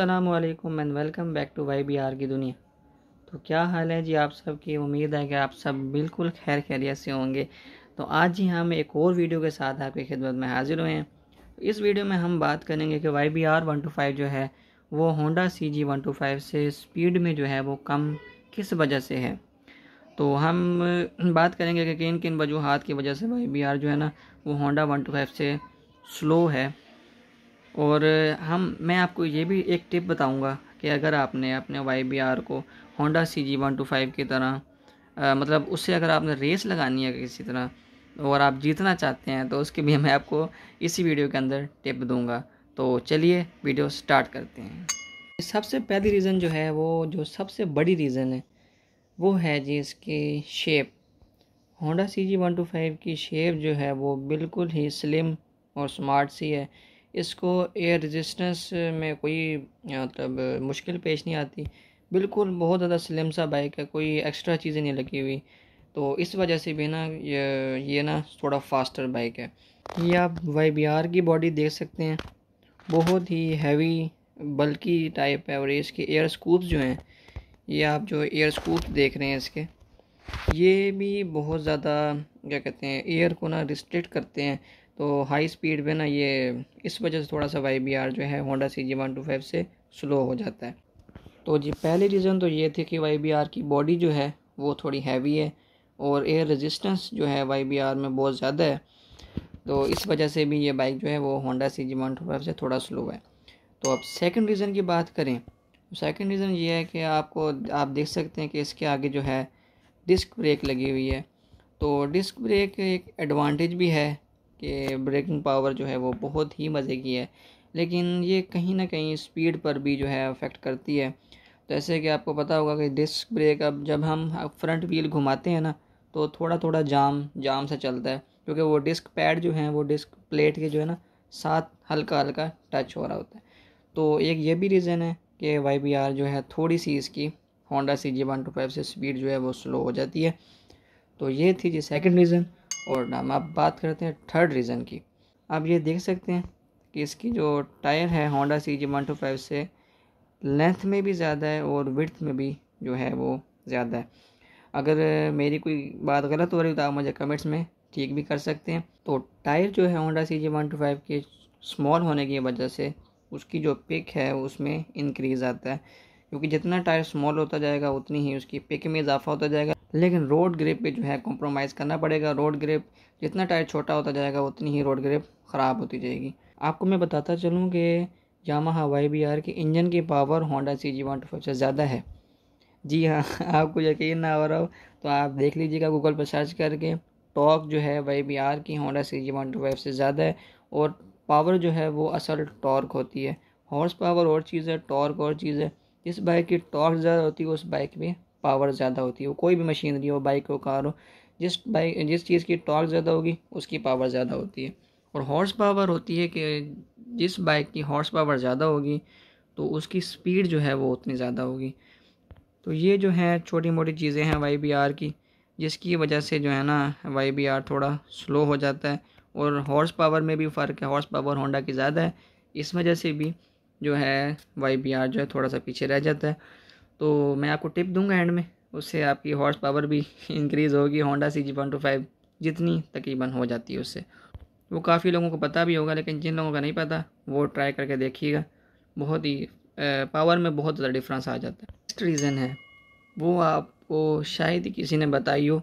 असलकम and welcome back to Y B R की दुनिया तो क्या हाल है जी आप सब की उम्मीद है कि आप सब बिल्कुल खैर खैरियत से होंगे तो आज जी हम एक और वीडियो के साथ आपकी खिदमत में हाजिर हुए हैं इस वीडियो में हम बात करेंगे कि Y B R one two five जो है वो Honda C G one two five से स्पीड में जो है वो कम किस वजह से है तो हम बात करेंगे कि किन किन वजूहत की वजह से वाई बी आर जो है ना वो होंडा वन टू फाइव से स्लो है और हम मैं आपको ये भी एक टिप बताऊंगा कि अगर आपने अपने वाई बी आर को Honda C G one two five की तरह आ, मतलब उससे अगर आपने रेस लगानी है किसी तरह और आप जीतना चाहते हैं तो उसके भी मैं आपको इसी वीडियो के अंदर टिप दूंगा तो चलिए वीडियो स्टार्ट करते हैं सबसे पहली रीज़न जो है वो जो सबसे बड़ी रीज़न है वो है जी इसकी shape Honda C G one two five की शेप जो है वो बिल्कुल ही स्लिम और स्मार्ट सी है इसको एयर रजिस्टेंस में कोई मतलब मुश्किल पेश नहीं आती बिल्कुल बहुत ज़्यादा स्लिम सा बाइक है कोई एक्स्ट्रा चीज़ें नहीं लगी हुई तो इस वजह से भी ना ये ये ना थोड़ा फास्टर बाइक है ये आप वाई बी आर की बॉडी देख सकते हैं बहुत ही हैवी बल्कि टाइप है और इसके एयर स्कूप जो हैं ये आप जो एयर स्कूप देख रहे हैं इसके ये भी बहुत ज़्यादा क्या कहते हैं एयर को ना रिस्ट्रिक्ट करते हैं तो हाई स्पीड पे ना ये इस वजह से थोड़ा सा वाई बी आर जो है Honda C G one two five से स्लो हो जाता है तो जी पहली रीज़न तो ये थी कि वाई बी आर की बॉडी जो है वो थोड़ी हैवी है और एयर रेजिस्टेंस जो है वाई बी आर में बहुत ज़्यादा है तो इस वजह से भी ये बाइक जो है वो Honda C G one two five से थोड़ा स्लो है तो अब सेकेंड रीज़न की बात करें सेकेंड तो रीज़न ये है कि आपको आप देख सकते हैं कि इसके आगे जो है डिस्क ब्रेक लगी हुई है तो डिस्क ब्रेक एक एडवांटेज भी है कि ब्रेकिंग पावर जो है वो बहुत ही मज़े की है लेकिन ये कहीं ना कहीं स्पीड पर भी जो है अफेक्ट करती है जैसे तो कि आपको पता होगा कि डिस्क ब्रेक अब जब हम फ्रंट व्हील घुमाते हैं ना तो थोड़ा थोड़ा जाम जाम से चलता है क्योंकि वो डिस्क पैड जो है वो डिस्क प्लेट के जो है ना साथ हल्का हल्का टच हो रहा होता है तो एक ये भी रीज़न है कि वाई बी आर जो है थोड़ी सी इसकी Honda C G one two five से स्पीड जो है वो स्लो हो जाती है तो ये थी जी सेकेंड रीज़न और नाम अब बात करते हैं थर्ड रीज़न की आप ये देख सकते हैं कि इसकी जो टायर है Honda C G one two five से लेंथ में भी ज़्यादा है और विथ में भी जो है वो ज़्यादा है अगर मेरी कोई बात गलत हो रही हो तो आप मुझे कमेंट्स में ठीक भी कर सकते हैं तो टायर जो है Honda C G one two five के स्मॉल होने की वजह से उसकी जो पिक है उसमें इंक्रीज़ आता है क्योंकि जितना टायर स्मॉल होता जाएगा उतनी ही उसकी पिक में इजाफा होता जाएगा लेकिन रोड ग्रिप पे जो है कॉम्प्रोमाइज़ करना पड़ेगा रोड ग्रिप जितना टायर छोटा होता जाएगा उतनी ही रोड ग्रिप ख़राब होती जाएगी आपको मैं बताता चलूँ कि यामा वाई बी आर के इंजन की power Honda C G one से ज़्यादा है जी हाँ आपको यकीन ना हो रहा हो तो आप देख लीजिएगा गूगल पर सर्च करके टॉक जो है वाई बी आर की होंडा सी जी वन से ज़्यादा है और पावर जो है वो असल टॉर्क होती है हॉर्स पावर और चीज़ है टॉर्क और चीज़ है जिस बाइक की टॉर्क ज़्यादा होती है उस बाइक में पावर ज़्यादा होती है वो कोई भी मशीनरी हो बाइक हो कार हो जिस बाइक जिस चीज़ की टॉर्क ज़्यादा होगी उसकी पावर ज़्यादा होती है और हॉर्स पावर होती है कि जिस बाइक की हॉर्स पावर ज़्यादा होगी तो उसकी स्पीड जो है वो उतनी ज़्यादा होगी तो ये जो है छोटी मोटी चीज़ें हैं वाई बी आर की जिसकी वजह से जो है ना वाई बी आर थोड़ा स्लो हो जाता है और हॉर्स पावर में भी फ़र्क है हॉर्स पावर होंडा की ज़्यादा है इस वजह से भी जो है वाई बी आर जो है थोड़ा सा पीछे रह जाता है तो मैं आपको टिप दूंगा एंड में उससे आपकी हॉर्स पावर भी इंक्रीज़ होगी Honda C G one two five जितनी तकरीबन हो जाती है उससे वो काफ़ी लोगों को पता भी होगा लेकिन जिन लोगों का नहीं पता वो ट्राई करके देखिएगा बहुत ही पावर में बहुत ज़्यादा डिफरेंस आ जाता है नेक्स्ट रीज़न है वो आपको शायद ही किसी ने बताई हो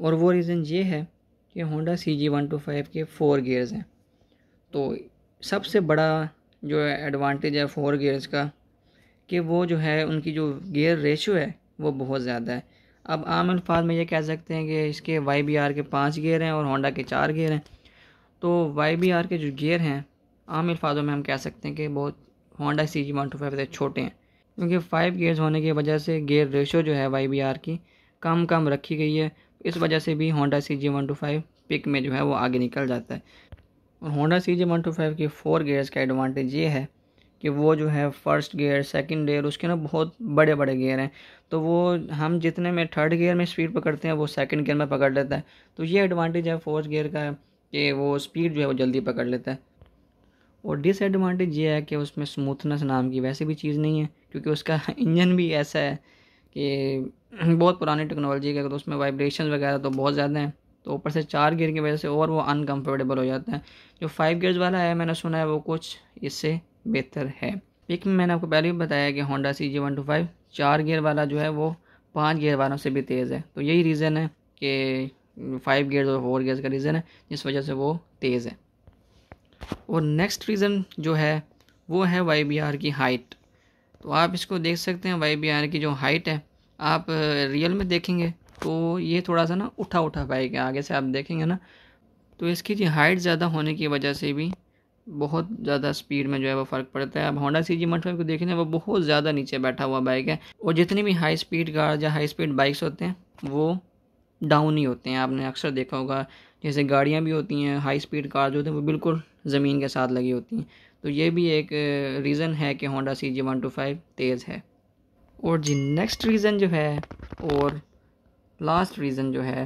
और वो रीज़न ये है कि Honda C G one two five के फोर गियर्स हैं तो सबसे बड़ा जो एडवांटेज है फोर गियर्स का कि वो जो है उनकी जो गियर रेशो है वो बहुत ज़्यादा है अब आम अल्फाज में ये कह सकते हैं कि इसके वाई बी आर के पाँच गियर हैं और होंडा के चार गियर हैं तो वाई बी आर के जो गियर हैं आम अल्फाजों में हम कह सकते हैं कि बहुत Honda C G one two five से छोटे हैं क्योंकि फाइव गियर्स होने की वजह से गियर रेशो जो है वाई बी आर की कम कम रखी गई है इस वजह से भी Honda C G one two five pick में जो है वो आगे निकल जाता है और Honda C J one two five के फोर गेयर्स का एडवांटेज ये है कि वो जो है फर्स्ट गियर सेकंड गियर उसके ना बहुत बड़े बड़े गियर हैं तो वो हम जितने में थर्ड गियर में स्पीड पकड़ते हैं वो सेकंड गियर में पकड़ लेता है तो ये एडवांटेज है फोर्थ गियर का कि वो स्पीड जो है वो जल्दी पकड़ लेता है और डिसएडवांटेज ये है कि उसमें स्मूथनेस नाम की वैसे भी चीज़ नहीं है क्योंकि उसका इंजन भी ऐसा है कि बहुत पुरानी टेक्नोलॉजी का तो उसमें वाइब्रेशन वगैरह तो बहुत ज़्यादा हैं तो ऊपर से चार गियर की वजह से और वो अनकम्फर्टेबल हो जाता है जो फाइव गियर्स वाला है मैंने सुना है वो कुछ इससे बेहतर है एक में मैंने आपको पहले भी बताया कि Honda C G one two five चार गियर वाला जो है वो पाँच गियर वालों से भी तेज़ है तो यही रीज़न है कि फाइव गियर्स और फोर गियर्स का रीज़न है जिस वजह से वो तेज़ है और नेक्स्ट रीज़न जो है वो है वाई बी आर की हाइट तो आप इसको देख सकते हैं वाई बी आर की जो हाइट है आप रियल में देखेंगे तो ये थोड़ा सा ना उठा उठा पाएगा आगे से आप देखेंगे ना तो इसकी जी हाइट ज़्यादा होने की वजह से भी बहुत ज़्यादा स्पीड में जो है वो फ़र्क पड़ता है अब होंडा सी जी मठ को देखें वो बहुत ज़्यादा नीचे बैठा हुआ बाइक है और जितनी भी हाई स्पीड कार या हाई स्पीड बाइक्स होते हैं वो डाउन ही होते हैं आपने अक्सर देखा होगा जैसे गाड़ियाँ भी होती हैं हाई स्पीड कार जो होते हैं वो बिल्कुल ज़मीन के साथ लगी होती हैं तो ये भी एक रीज़न है कि Honda C G one two five तेज़ है और जी नेक्स्ट रीज़न जो है और लास्ट रीज़न जो है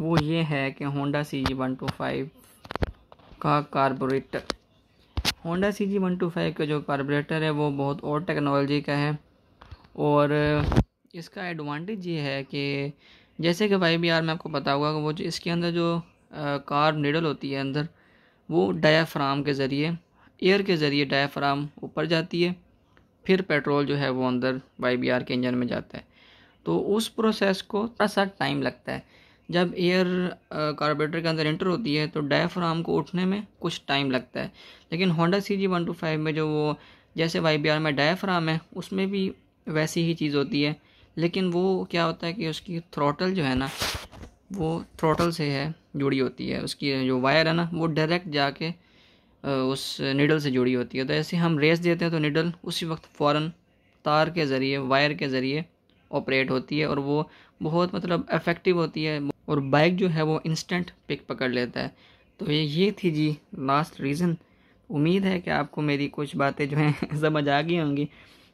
वो ये है कि Honda C G one two five का carburettor Honda C G one two five का जो कार्बोरेटर है वो बहुत और टेक्नोलॉजी का है और इसका एडवांटेज ये है कि जैसे कि वाई बी आर में आपको पता हुआ कि वो जो इसके अंदर जो कार्ब निडल होती है अंदर वो डायाफ्राम के ज़रिए एयर के ज़रिए डायाफ्राम ऊपर जाती है फिर पेट्रोल जो है वो अंदर वाई बी आर के इंजन में जाता है तो उस प्रोसेस को थोड़ा सा टाइम लगता है जब एयर कार्बोरेटर के अंदर एंटर होती है तो डायफ्राम को उठने में कुछ टाइम लगता है लेकिन Honda C G one two five में जो वो जैसे वाई बी आर में डायफ्राम है उसमें भी वैसी ही चीज़ होती है लेकिन वो क्या होता है कि उसकी थ्रोटल जो है ना वो थ्रोटल से है जुड़ी होती है उसकी जो वायर है ना वो डायरेक्ट जाके उस निडल से जुड़ी होती है तो ऐसे हम रेस देते हैं तो निडल उसी वक्त फ़ौर तार के ज़रिए वायर के ज़रिए ऑपरेट होती है और वो बहुत मतलब इफ़ेक्टिव होती है और बाइक जो है वो इंस्टेंट पिक पकड़ लेता है तो ये ये थी जी लास्ट रीज़न उम्मीद है कि आपको मेरी कुछ बातें जो हैं समझ आ गई होंगी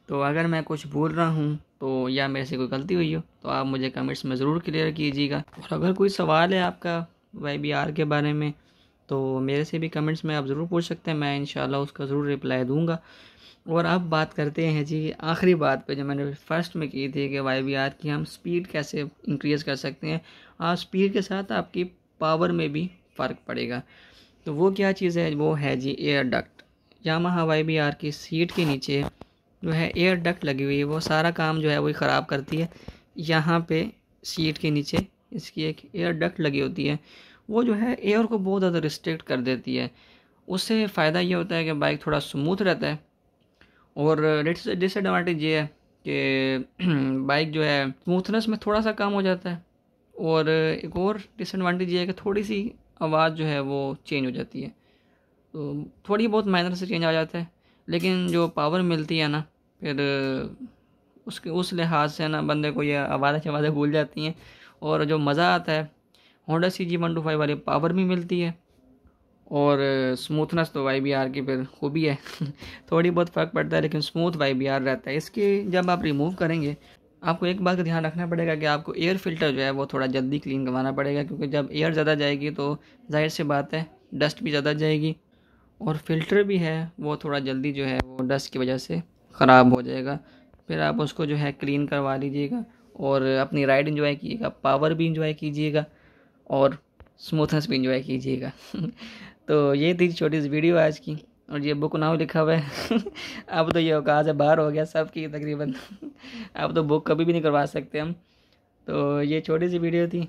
तो अगर मैं कुछ भूल रहा हूँ तो या मेरे से कोई गलती हुई हो तो आप मुझे कमेंट्स में ज़रूर क्लियर कीजिएगा और अगर कोई सवाल है आपका वाई बी आर के बारे में तो मेरे से भी कमेंट्स में आप ज़रूर पूछ सकते हैं मैं इन उसका ज़रूर रिप्लाई दूँगा और अब बात करते हैं जी आखिरी बात पे जो मैंने फर्स्ट में की थी कि वाई बी आर की हम स्पीड कैसे इंक्रीज़ कर सकते हैं और स्पीड के साथ आपकी पावर में भी फ़र्क पड़ेगा तो वो क्या चीज़ है वो है जी air duct Yamaha Y B R की सीट के नीचे जो है एयर डक्ट लगी हुई है वो सारा काम जो है वही ख़राब करती है यहाँ पे सीट के नीचे इसकी एक एयर डक्ट लगी होती है वो जो है एयर को बहुत ज़्यादा रिस्ट्रिक्ट कर देती है उससे फ़ायदा ये होता है कि बाइक थोड़ा स्मूथ रहता है और डिसएडवांटेज ये है कि बाइक जो है स्मूथनेस में थोड़ा सा कम हो जाता है और एक और डिसएडवांटेज ये है कि थोड़ी सी आवाज़ जो है वो चेंज हो जाती है तो थोड़ी बहुत माइनर से चेंज आ जाता है लेकिन जो पावर मिलती है ना फिर उसके उस लिहाज से ना बंदे को ये आवाज़ें शवाज़ें भूल जाती हैं और जो मज़ा आता है Honda C G one two five वाले पावर भी मिलती है और स्मूथनेस तो वाई बी आर की फिर खूबी है थोड़ी बहुत फ़र्क पड़ता है लेकिन स्मूथ वाई बी आर रहता है इसके जब आप रिमूव करेंगे आपको एक बात का ध्यान रखना पड़ेगा कि आपको एयर फिल्टर जो है वो थोड़ा जल्दी क्लीन करवाना पड़ेगा क्योंकि जब एयर ज़्यादा जाएगी तो जाहिर सी बात है डस्ट भी ज़्यादा जाएगी और फिल्टर भी है वो थोड़ा जल्दी जो है वो डस्ट की वजह से ख़राब हो जाएगा फिर आप उसको जो है क्लीन करवा लीजिएगा और अपनी राइड इंजॉय कीजिएगा पावर भी इंजॉय कीजिएगा और स्मूथनेस भी इंजॉय कीजिएगा तो ये थी छोटी सी वीडियो आज की और ये बुक नाव लिखा हुआ है अब तो ये अवकाश है बाहर हो गया सब की तकरीबन अब तो बुक कभी भी नहीं करवा सकते हम तो ये छोटी सी वीडियो थी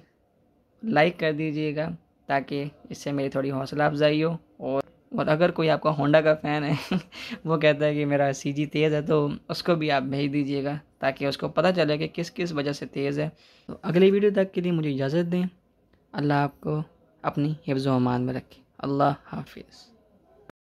लाइक कर दीजिएगा ताकि इससे मेरी थोड़ी हौसला अफजाई हो और और अगर कोई आपका होंडा का फ़ैन है वो कहता है कि मेरा सी जी तेज़ है तो उसको भी आप भेज दीजिएगा ताकि उसको पता चले कि किस किस वजह से तेज़ है तो अगली वीडियो तक के लिए मुझे इजाज़त दें अल्लाह आपको अपनी हिफ्ज़ अमान में रखे अल्लाह हाफिज़